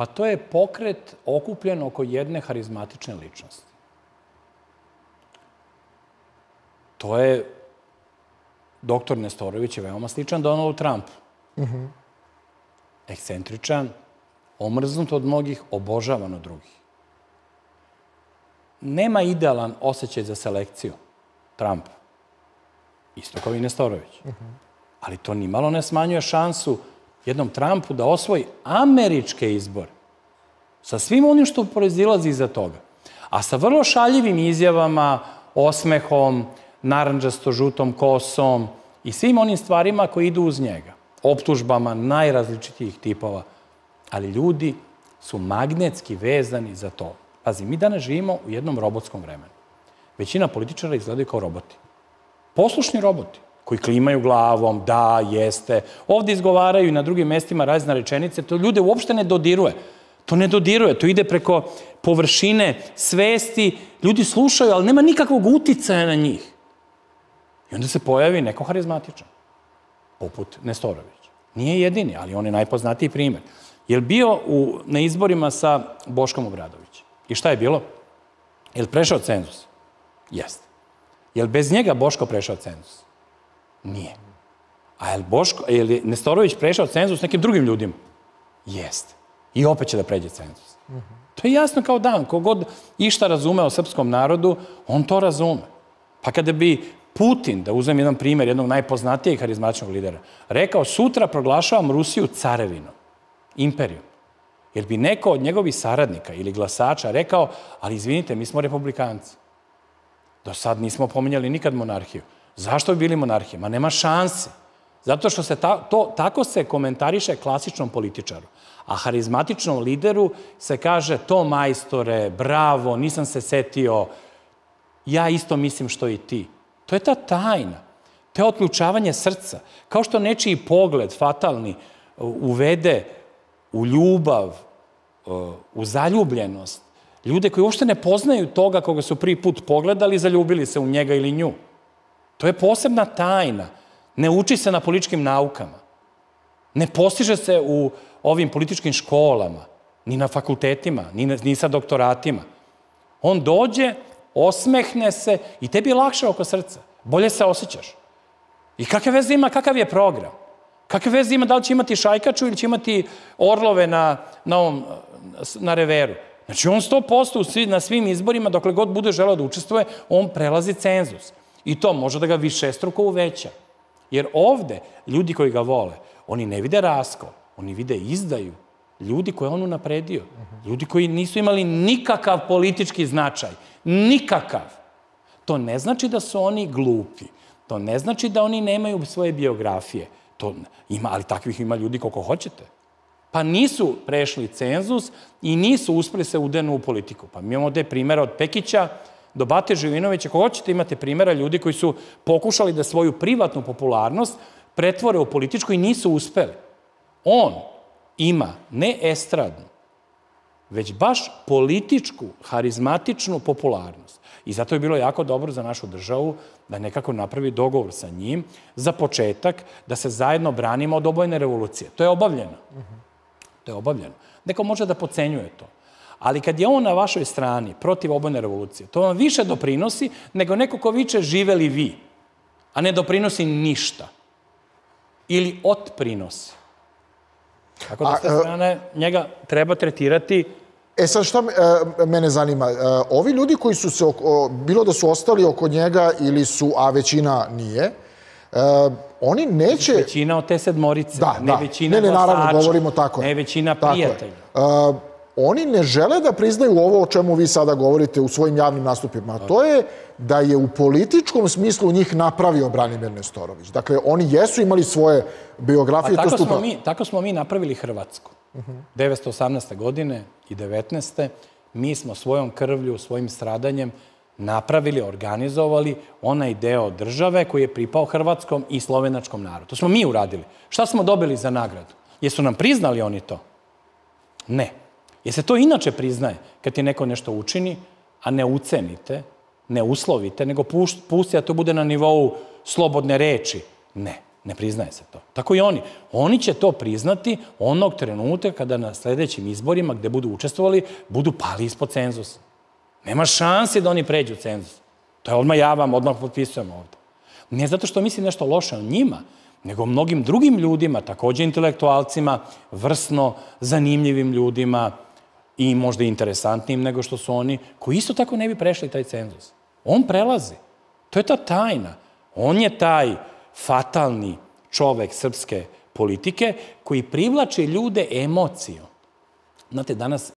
Pa to je pokret okupljen oko jedne harizmatične ličnosti. To je doktor Nestorović je veoma sličan Donald Trump. Uh mhm. Ekscentričan, omrznut od mnogih, obožavan od drugih. Nema idealan osjećaj za selekciju Trump, isto kao i Nestorović. Mhm. Ali to ni malo ne smanjuje šansu jednom Trumpu da osvoji američke izbore sa svim onim što proizilazi iza toga. A sa vrlo šaljivim izjavama, osmehom, naranđasto-žutom kosom i svim onim stvarima koje idu uz njega. Optužbama najrazličitijih tipova. Ali ljudi su magnetski vezani za to. Pazi, mi danas živimo u jednom robotskom vremenu. Većina političara izgledaju kao roboti. Poslušni roboti koji klimaju glavom, da, jeste. Ovde izgovaraju i na drugim mestima razne rečenice, to ljude uopšte ne dodiruje. To ne dodiruje, to ide preko površine, svesti, ljudi slušaju, ali nema nikakvog uticaja na njih. I onda se pojavi neko harizmatičan, poput Nestorovića. Nije jedini, ali on je najpoznatiji primer. Je bio u, na izborima sa Boškom Obradovićem? I šta je bilo? Je li prešao cenzus? Jeste. Je li bez njega Boško prešao cenzus? Nije. A je li, Boško, je li Nestorović prešao cenzus nekim drugim ljudima? Jeste. I opet će da pređe cenzus. Uh To je jasno kao dan. Kogod išta razume o srpskom narodu, on to razume. Pa kada bi Putin, da uzmem jedan primer jednog najpoznatijeg harizmačnog lidera, rekao sutra proglašavam Rusiju carevinom, imperijom. Jer bi neko od njegovih saradnika ili glasača rekao, ali izvinite, mi smo republikanci. Do sad nismo pominjali nikad monarhiju. Zašto bi bili monarhije? Ma nema šanse. Zato što se ta, to, tako se komentariše klasičnom političaru. A harizmatičnom lideru se kaže to majstore, bravo, nisam se setio, ja isto mislim što i ti. To je ta tajna. To je otlučavanje srca. Kao što nečiji pogled fatalni uh, uvede u ljubav, uh, u zaljubljenost, ljude koji uopšte ne poznaju toga koga su prvi put pogledali, i zaljubili se u njega ili nju. To je posebna tajna. Ne uči se na političkim naukama. Ne postiže se u ovim političkim školama, ni na fakultetima, ni, na, ni sa doktoratima. On dođe, osmehne se i tebi je lakše oko srca. Bolje se osjećaš. I kakve veze ima, kakav je program? Kakve veze ima da li će imati šajkaču ili će imati orlove na, na, ovom, na reveru? Znači, on 100% na svim izborima, dokle god bude želeo da učestvuje, on prelazi cenzus. I to može da ga više struko uveća. Jer ovde, ljudi koji ga vole, oni ne vide rasko, oni vide izdaju. Ljudi koje on unapredio. Ljudi koji nisu imali nikakav politički značaj. Nikakav. To ne znači da su oni glupi. To ne znači da oni nemaju svoje biografije. To ima, ali takvih ima ljudi koliko hoćete. Pa nisu prešli cenzus i nisu uspeli se udenu u politiku. Pa mi imamo te primere od Pekića, do Bate Živinovića, ako hoćete imate primjera ljudi koji su pokušali da svoju privatnu popularnost pretvore u političku i nisu uspeli. On ima ne estradnu, već baš političku, harizmatičnu popularnost. I zato je bilo jako dobro za našu državu da nekako napravi dogovor sa njim za početak da se zajedno branimo od obojne revolucije. To je obavljeno. To je obavljeno. Neko može da pocenjuje to. Ali kad je on na vašoj strani protiv obojne revolucije, to vam više doprinosi nego neko ko viče žive li vi, a ne doprinosi ništa. Ili otprinosi. Tako da ste e, strane njega treba tretirati E sad šta e, mene zanima, e, ovi ljudi koji su se, bilo da su ostali oko njega ili su, a većina nije, oni neće... Većina od te sedmorice, da, ne da. većina ne, ne, naravno, govorimo tako. većina prijatelja oni ne žele da priznaju ovo o čemu vi sada govorite u svojim javnim nastupima, to je da je u političkom smislu njih napravio Branimir Nestorović. Dakle, oni jesu imali svoje biografije. Pa, tako, stupa... smo mi, tako smo mi napravili Hrvatsku. Uh -huh. 1918. godine i 19. mi smo svojom krvlju, svojim stradanjem napravili, organizovali onaj deo države koji je pripao hrvatskom i slovenačkom narodu. To smo mi uradili. Šta smo dobili za nagradu? Jesu nam priznali oni to? Ne. Jer se to inače priznaje, kad ti neko nešto učini, a ne ucenite, ne uslovite, nego pusti da to bude na nivou slobodne reči. Ne, ne priznaje se to. Tako i oni. Oni će to priznati onog trenutka kada na sledećim izborima gde budu učestvovali, budu pali ispod cenzusa. Nema šanse da oni pređu cenzus. To je odmah ja vam, odmah potpisujem ovde. Ne zato što mislim nešto loše o njima, nego mnogim drugim ljudima, takođe intelektualcima, vrsno, zanimljivim ljudima, i možda interesantnijim nego što su oni, koji isto tako ne bi prešli taj cenzus. On prelazi. To je ta tajna. On je taj fatalni čovek srpske politike koji privlači ljude emocijom. Znate, danas